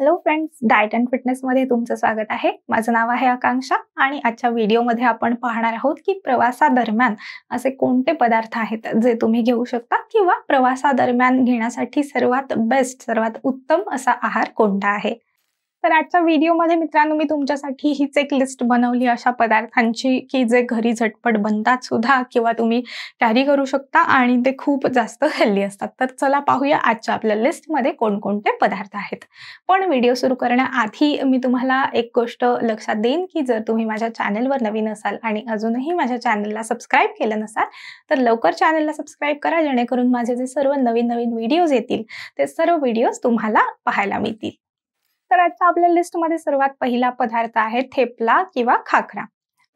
Hello friends diet and फिटनेसमध्ये तुमचं स्वागत आहे माझं नाव आहे आकांक्षा आणि आजच्या मध्ये आपण पाहणार आहोत की प्रवासादरम्यान असे कोणते पदार्थ आहेत जे तुम्ही घेऊ शकता किंवा प्रवासादरम्यान घेण्यासाठी सर्वात बेस्ट सर्वात उत्तम असा आहार कोणता आहे तर आजच्या व्हिडिओमध्ये मित्रांनो मी तुमच्यासाठी हीच एक लिस्ट बनवली अशा पदार्थांची की जे घरी झटपट बनतात सुद्धा किंवा तुम्ही कॅरी करू शकता आणि ते खूप जास्त हेल्दी असतात तर चला पाहूया आजच्या आपल्या लिस्टमध्ये कोणकोणते पदार्थ आहेत पण व्हिडिओ सुरू करण्याआधी मी तुम्हाला एक गोष्ट लक्षात देईन की जर तुम्ही माझ्या चॅनेलवर नवीन असाल आणि अजूनही माझ्या चॅनलला सबस्क्राईब केलं नसाल तर लवकर चॅनलला सबस्क्राईब करा जेणेकरून माझे जे सर्व नवीन नवीन व्हिडिओज येतील ते सर्व व्हिडिओज तुम्हाला पाहायला मिळतील तर आता आपल्या लिस्टमध्ये सर्वात पहिला पदार्थ आहे थेपला किंवा खाकरा.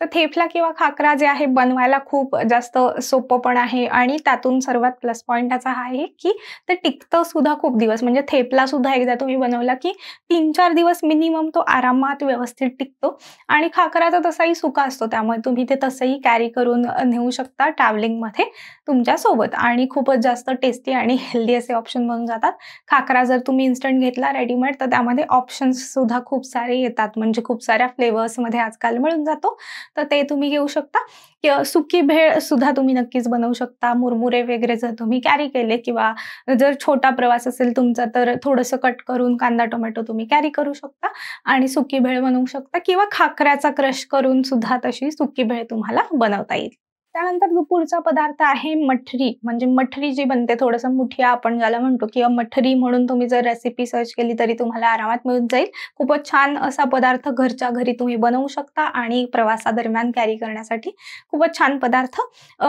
तर थेपला किंवा खाकरा जे आहे बनवायला खूप जास्त सोपं पण आहे आणि त्यातून सर्वात प्लस पॉईंट असा आहे की ते टिकतं सुद्धा खूप दिवस म्हणजे थेपला सुद्धा एकदा तुम्ही बनवला की तीन चार दिवस मिनिमम तो आरामात व्यवस्थित टिकतो आणि खाकराचा तसाही सुका असतो त्यामुळे तुम्ही ते तसंही कॅरी करून नेऊ शकता ट्रॅव्हलिंगमध्ये तुमच्या सोबत आणि खूपच जास्त टेस्टी आणि हेल्दी असे ऑप्शन बनून जातात खाकरा जर तुम्ही इन्स्टंट घेतला रेडीमेड तर त्यामध्ये ऑप्शन्स सुद्धा खूप सारे येतात म्हणजे खूप साऱ्या फ्लेवर्समध्ये आजकाल मिळून जातो तर ते तुम्ही घेऊ शकता सुकी भेळ सुद्धा तुम्ही नक्कीच बनवू शकता मुरमुरे वगैरे जर तुम्ही कॅरी केले किंवा जर छोटा प्रवास असेल तुमचा तर थोडंसं कट करून कांदा टोमॅटो तुम्ही कॅरी करू शकता आणि सुकी भेळ बनवू शकता किंवा खाकऱ्याचा क्रश करून सुद्धा तशी सुकी भेळ तुम्हाला बनवता येईल त्यानंतर पुढचा पदार्थ आहे मठरी म्हणजे मठरी जी बनते थोडंसं मुठिया आपण ज्याला म्हणतो किंवा मठरी म्हणून तुम्ही जर रेसिपी सर्च केली तरी तुम्हाला आरामात मिळून जाईल खूपच छान असा पदार्थ घरच्या घरी तुम्ही बनवू शकता आणि प्रवासादरम्यान कॅरी करण्यासाठी खूपच छान पदार्थ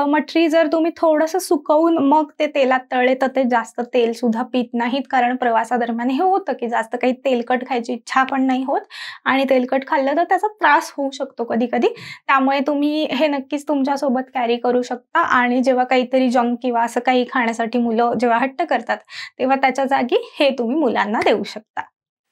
मठरी जर तुम्ही थोडंसं सुकवून मग ते तेलात तळले तर ते जास्त तेल सुद्धा पित नाहीत कारण प्रवासादरम्यान हे होतं की जास्त काही तेलकट खायची इच्छा पण नाही होत आणि तेलकट खाल्लं तर त्याचा त्रास होऊ शकतो कधी कधी त्यामुळे तुम्ही हे नक्कीच तुमच्यासोबत कॅरी करू शकता आणि जेव्हा काहीतरी जंक किंवा असं काही खाण्यासाठी मुलं जेव्हा हट्ट करतात तेव्हा त्याच्या जागी हे तुम्ही मुलांना देऊ शकता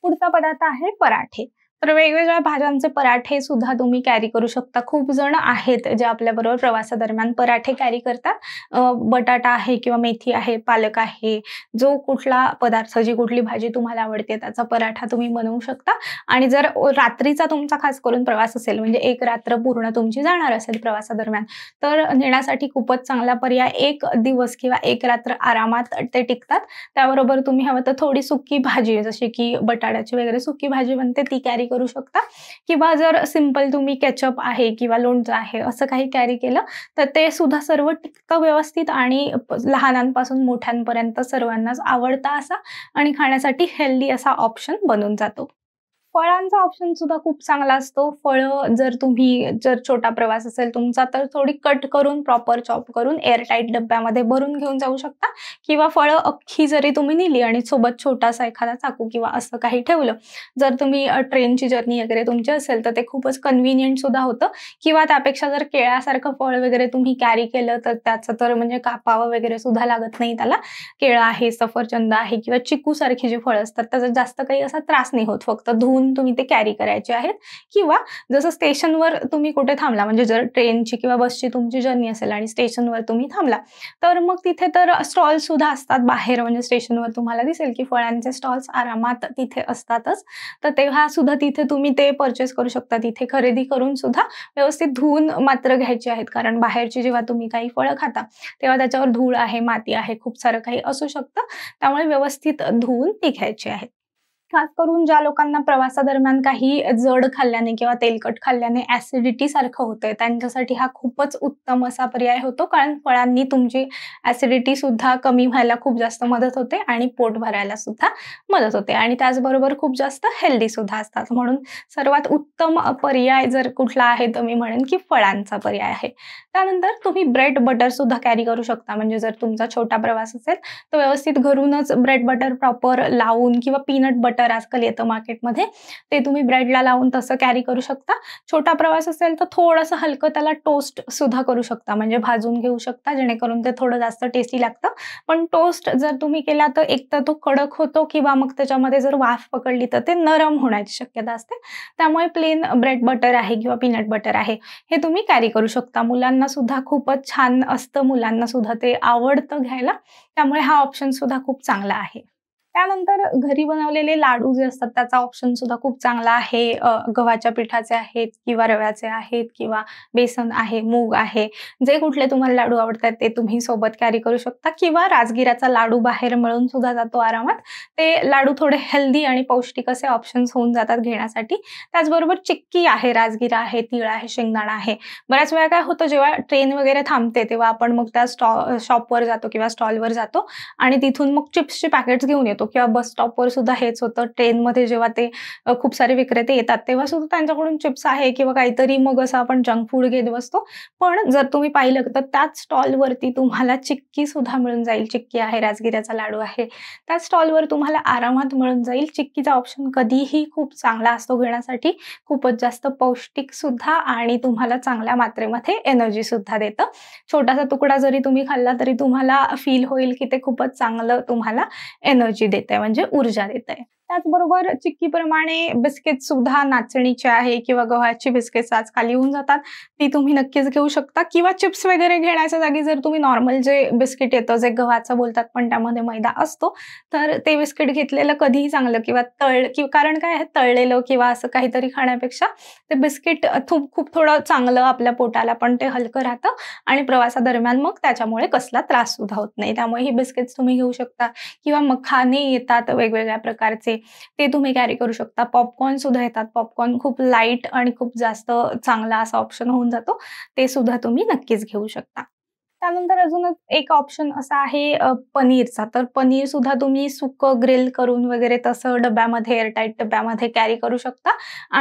पुढचा पदार्थ आहे पराठे तर वेगवेगळ्या भाज्यांचे पराठे सुद्धा तुम्ही कॅरी करू शकता खूप जण आहेत जे आपल्याबरोबर प्रवासादरम्यान पराठे कॅरी करतात बटाटा आहे किंवा मेथी आहे पालक आहे जो कुठला पदार्थ जी कुठली भाजी तुम्हाला आवडते त्याचा पराठा तुम्ही बनवू शकता आणि जर रात्रीचा तुमचा खास करून प्रवास असेल म्हणजे एक रात्र पूर्ण तुमची जाणार असेल प्रवासादरम्यान तर नेण्यासाठी खूपच चांगला पर्याय एक दिवस किंवा एक रात्र आरामात ते टिकतात त्याबरोबर तुम्ही हवं तर थोडी सुकी भाजी जशी की बटाट्याची वगैरे सुकी भाजी बनते ती कॅरी करू शकता किंवा जर सिंपल तुम्ही केचअप आहे किंवा लोणचं आहे असं काही कॅरी केलं तर ते सुद्धा सर्व टिक्क व्यवस्थित आणि लहानांपासून मोठ्यांपर्यंत सर्वांनाच आवडता असा आणि खाण्यासाठी हेल्दी असा ऑप्शन बनून जातो फळांचा ऑप्शन सुद्धा खूप चांगला असतो फळं जर तुम्ही जर छोटा प्रवास असेल तुमचा तर थोडी कट करून प्रॉपर चॉप करून एअरटाईट डब्यामध्ये भरून घेऊन जाऊ शकता किंवा फळं अख्खी जरी तुम्ही नेली आणि सोबत छोटासा एखादा चाकू किंवा असं काही ठेवलं जर तुम्ही ट्रेनची जर्नी वगैरे तुमची असेल तर ते खूपच कन्व्हिनियंट सुद्धा होतं किंवा त्यापेक्षा जर केळ्यासारखं फळ वगैरे तुम्ही कॅरी केलं तर त्याचं तर म्हणजे कापावं वगैरे सुद्धा लागत नाही त्याला केळं आहे सफरचंद आहे किंवा चिकूसारखी जी फळं असतात त्याचा जास्त काही असा त्रास नाही होत फक्त धुवून तुम्ही ते कॅरी करायचे आहेत किंवा जसं स्टेशनवर तुम्ही कुठे थांबला म्हणजे जर ट्रेनची किंवा बसची तुमची जर्नी असेल आणि स्टेशनवर तुम्ही थांबला तर मग तिथे तर स्टॉल सुद्धा असतात बाहेर म्हणजे स्टेशनवर तुम्हाला दिसेल की फळांचे स्टॉल्स आरामात तिथे असतातच तर तेव्हा सुद्धा तिथे तुम्ही ते परचेस करू शकता तिथे खरेदी करून सुद्धा व्यवस्थित धुवून मात्र घ्यायचे आहेत कारण बाहेरची जेव्हा तुम्ही काही फळं खाता तेव्हा त्याच्यावर धूळ आहे माती आहे खूप सारं काही असू शकतं त्यामुळे व्यवस्थित धुवून ती घ्यायची आहेत खास करून ज्या लोकांना प्रवासादरम्यान काही जड खाल्ल्याने किंवा तेलकट खाल्ल्याने ऍसिडिटी सारखं होतंय त्यांच्यासाठी हा खूपच उत्तम असा पर्याय होतो कारण फळांनी तुमची ऍसिडिटी सुद्धा कमी व्हायला खूप जास्त मदत होते आणि पोट भरायला सुद्धा मदत होते आणि त्याचबरोबर खूप जास्त हेल्दी सुद्धा असतात म्हणून सर्वात उत्तम पर्याय जर कुठला आहे तर मी म्हणेन की फळांचा पर्याय आहे त्यानंतर तुम्ही ब्रेड बटर सुद्धा कॅरी करू शकता म्हणजे जर तुमचा छोटा प्रवास असेल तर व्यवस्थित घरूनच ब्रेड बटर प्रॉपर लावून किंवा पीनट बटर आजकाल येतं मार्केटमध्ये ते तुम्ही ब्रेडला लावून तसं कॅरी करू शकता छोटा प्रवास असेल तर थोडंसं हलकं त्याला टोस्ट सुद्धा करू शकता म्हणजे भाजून घेऊ शकता जेणेकरून ते थोडं जास्त टेस्टी लागतं पण टोस्ट जर तुम्ही केला तर एक तर तो कडक होतो किंवा मग त्याच्यामध्ये जर वाफ पकडली तर ते नरम होण्याची शक्यता असते त्यामुळे प्लेन ब्रेड बटर आहे किंवा पीनट बटर आहे हे तुम्ही कॅरी करू शकता मुलांना सुद्धा खूपच छान असतं मुलांना सुद्धा ते आवडतं घ्यायला त्यामुळे हा ऑप्शन सुद्धा खूप चांगला आहे त्यानंतर घरी बनवलेले लाडू जे असतात त्याचा ऑप्शन सुद्धा खूप चांगला आहे गव्हाच्या पिठाचे आहेत किंवा रव्याचे आहेत किंवा बेसन आहे मूग आहे जे कुठले तुम्हाला लाडू आवडतात ते तुम्ही सोबत कॅरी करू शकता किंवा राजगिराचा लाडू बाहेर मिळून सुद्धा जातो आरामात ते लाडू थोडे हेल्दी आणि पौष्टिक असे ऑप्शन्स होऊन जातात घेण्यासाठी त्याचबरोबर चिक्की आहे राजगिरा आहे तिळ आहे शेंगदाणा आहे बऱ्याच वेळा काय होतं जेव्हा ट्रेन वगैरे थांबते तेव्हा आपण मग त्या स्टॉ शॉपवर जातो किंवा स्टॉलवर जातो आणि तिथून मग चिप्सचे पॅकेट्स घेऊन येतो होतो किंवा बस स्टॉपवर सुद्धा हेच होतं ट्रेनमध्ये जेव्हा ते खूप सारे विक्रेते येतात तेव्हा सुद्धा त्यांच्याकडून चिप्स आहे किंवा काहीतरी मग असं आपण जंक फूड घेत बसतो पण जर तुम्ही पाहिलं तर त्याच स्टॉलवरती तुम्हाला चिक्की सुद्धा मिळून जाईल चिक्की आहे राजगिऱ्याचा लाडू आहे त्याच स्टॉलवर तुम्हाला आरामात मिळून जाईल चिक्कीचा ऑप्शन कधीही खूप चांगला असतो घेण्यासाठी खूपच जास्त पौष्टिक सुद्धा आणि तुम्हाला चांगल्या मात्रेमध्ये एनर्जी सुद्धा देतं छोटासा तुकडा जरी तुम्ही खाल्ला तरी तुम्हाला फील होईल की ते खूपच चांगलं तुम्हाला एनर्जी देत आहे म्हणजे ऊर्जा देत आहे त्याचबरोबर चिक्कीप्रमाणे बिस्किट सुद्धा नाचणीचे आहे किंवा गव्हाची बिस्किट्स आज खाली होऊन जातात ती तुम्ही नक्कीच घेऊ शकता किंवा चिप्स वगैरे घेण्याच्या जागी जर तुम्ही नॉर्मल जे बिस्किट येतं जे गव्हाचं बोलतात पण त्यामध्ये मैदा असतो तर ते बिस्किट घेतलेलं कधीही चांगलं किंवा तळ किंवा कारण काय आहे तळलेलं किंवा असं काहीतरी खाण्यापेक्षा ते बिस्किट खूप खूप थोडं चांगलं आपल्या पोटाला पण ते हलकं राहतं आणि प्रवासादरम्यान मग त्याच्यामुळे कसला त्रास सुद्धा होत नाही त्यामुळे ही बिस्किट्स तुम्ही घेऊ शकता किंवा मखाने येतात वेगवेगळ्या प्रकारचे ते तुम्ही कॅरी करू शकता पॉपकॉर्न सुद्धा येतात पॉपकॉर्न खूप लाईट आणि खूप जास्त चांगला असा ऑप्शन होऊन जातो ते सुद्धा तुम्ही नक्कीच घेऊ शकता त्यानंतर अजून एक ऑप्शन असा आहे पनीरचा तर पनीर सुद्धा तुम्ही सुक ग्रिल करून वगैरे तसं डब्यामध्ये एअरटाईट डब्यामध्ये कॅरी करू शकता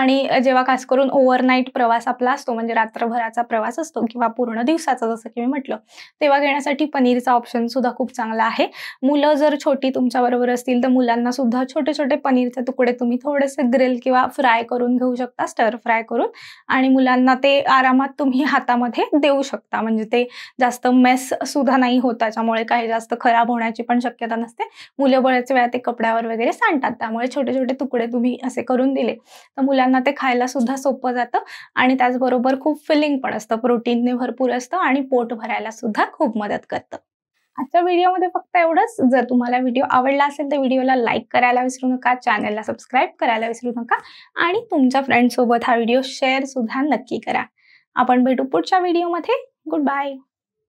आणि जेव्हा खास करून ओव्हरनाईट प्रवास आपला असतो म्हणजे रात्रभराचा प्रवास असतो किंवा पूर्ण दिवसाचा जसं की मी म्हटलं तेव्हा घेण्यासाठी पनीरचा ऑप्शन सुद्धा खूप चांगला आहे मुलं जर छोटी तुमच्याबरोबर असतील तर मुलांना सुद्धा छोटे छोटे पनीरचे तुकडे तुम्ही थोडेसे ग्रिल किंवा फ्राय करून घेऊ शकता स्टर फ्राय करून आणि मुलांना ते आरामात तुम्ही हातामध्ये देऊ शकता म्हणजे ते जास्त मेस सुद्धा नाही होत त्याच्यामुळे काही जास्त खराब होण्याची पण शक्यता नसते मुलं बऱ्याच वेळा ते कपड्यावर वगैरे सांडतात त्यामुळे छोटे छोटे तुकडे तुम्ही असे करून दिले तर मुलांना ते खायला सुद्धा सोपं जातं आणि त्याचबरोबर खूप फिलिंग पण असतं प्रोटीनने भरपूर असतं आणि पोट भरायला सुद्धा खूप मदत करतं आजच्या व्हिडिओमध्ये फक्त एवढंच जर तुम्हाला व्हिडिओ आवडला असेल तर व्हिडिओला लाईक करायला विसरू नका चॅनलला सबस्क्राईब करायला विसरू नका आणि तुमच्या फ्रेंडसोबत हा व्हिडिओ शेअर सुद्धा नक्की करा आपण भेटू पुढच्या व्हिडिओमध्ये गुड बाय